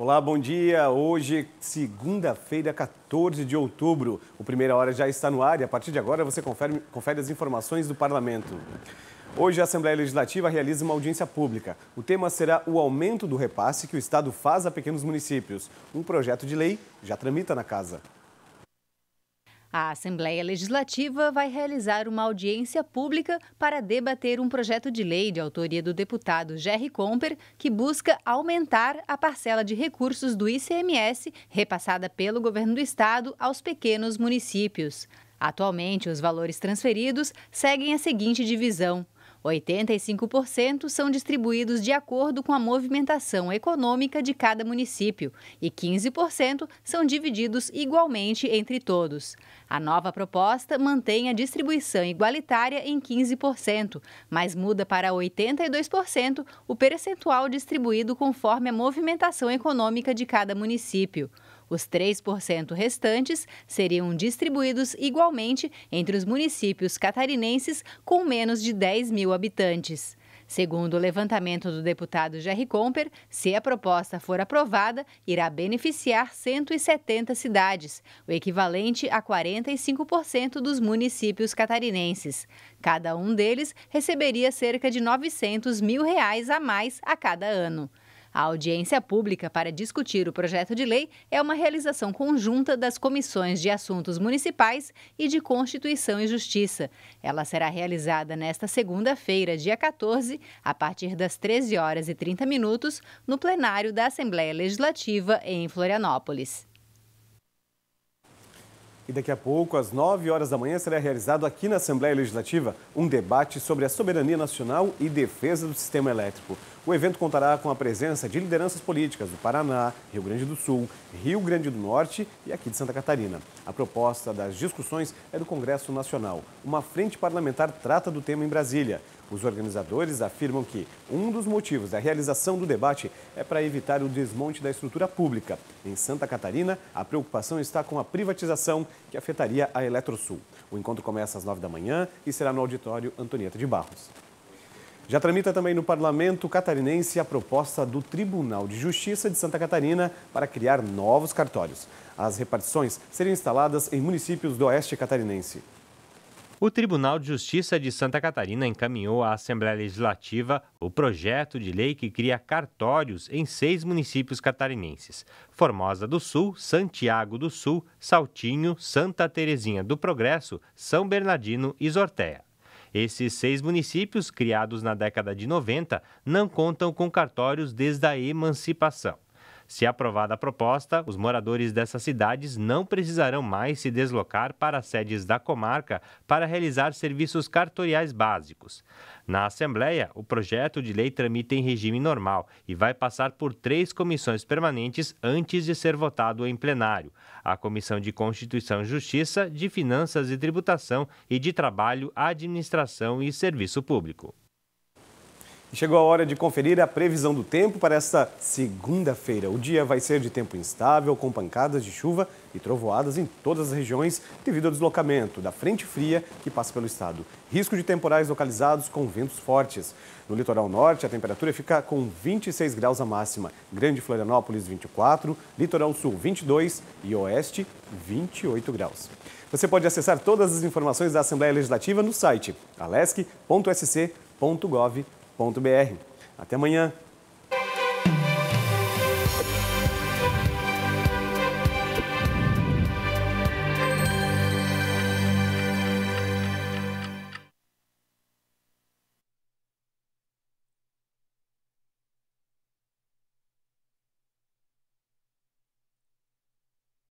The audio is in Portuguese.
Olá, bom dia. Hoje, segunda-feira, 14 de outubro. O Primeira Hora já está no ar e a partir de agora você confere, confere as informações do Parlamento. Hoje, a Assembleia Legislativa realiza uma audiência pública. O tema será o aumento do repasse que o Estado faz a pequenos municípios. Um projeto de lei já tramita na Casa. A Assembleia Legislativa vai realizar uma audiência pública para debater um projeto de lei de autoria do deputado Jerry Comper, que busca aumentar a parcela de recursos do ICMS repassada pelo governo do estado aos pequenos municípios. Atualmente, os valores transferidos seguem a seguinte divisão: 85% são distribuídos de acordo com a movimentação econômica de cada município e 15% são divididos igualmente entre todos. A nova proposta mantém a distribuição igualitária em 15%, mas muda para 82% o percentual distribuído conforme a movimentação econômica de cada município. Os 3% restantes seriam distribuídos igualmente entre os municípios catarinenses com menos de 10 mil habitantes. Segundo o levantamento do deputado Jerry Comper, se a proposta for aprovada, irá beneficiar 170 cidades, o equivalente a 45% dos municípios catarinenses. Cada um deles receberia cerca de 900 mil reais a mais a cada ano. A audiência pública para discutir o projeto de lei é uma realização conjunta das comissões de assuntos municipais e de Constituição e Justiça. Ela será realizada nesta segunda-feira, dia 14, a partir das 13 horas e 30 minutos, no plenário da Assembleia Legislativa em Florianópolis. E daqui a pouco, às 9 horas da manhã, será realizado aqui na Assembleia Legislativa um debate sobre a soberania nacional e defesa do sistema elétrico. O evento contará com a presença de lideranças políticas do Paraná, Rio Grande do Sul, Rio Grande do Norte e aqui de Santa Catarina. A proposta das discussões é do Congresso Nacional. Uma frente parlamentar trata do tema em Brasília. Os organizadores afirmam que um dos motivos da realização do debate é para evitar o desmonte da estrutura pública. Em Santa Catarina, a preocupação está com a privatização que afetaria a Eletrosul. O encontro começa às 9 da manhã e será no auditório Antonieta de Barros. Já tramita também no parlamento catarinense a proposta do Tribunal de Justiça de Santa Catarina para criar novos cartórios. As repartições serão instaladas em municípios do oeste catarinense. O Tribunal de Justiça de Santa Catarina encaminhou à Assembleia Legislativa o projeto de lei que cria cartórios em seis municípios catarinenses: Formosa do Sul, Santiago do Sul, Saltinho, Santa Terezinha do Progresso, São Bernardino e Zortea. Esses seis municípios, criados na década de 90, não contam com cartórios desde a emancipação. Se aprovada a proposta, os moradores dessas cidades não precisarão mais se deslocar para as sedes da comarca para realizar serviços cartoriais básicos. Na Assembleia, o projeto de lei tramita em regime normal e vai passar por três comissões permanentes antes de ser votado em plenário: a Comissão de Constituição e Justiça, de Finanças e Tributação e de Trabalho, Administração e Serviço Público. Chegou a hora de conferir a previsão do tempo para esta segunda-feira. O dia vai ser de tempo instável, com pancadas de chuva e trovoadas em todas as regiões, devido ao deslocamento da frente fria que passa pelo estado. Risco de temporais localizados com ventos fortes. No litoral norte, a temperatura fica com 26 graus a máxima. Grande Florianópolis, 24, litoral sul, 22 e oeste, 28 graus. Você pode acessar todas as informações da Assembleia Legislativa no site alesc.sc.gov.br até amanhã.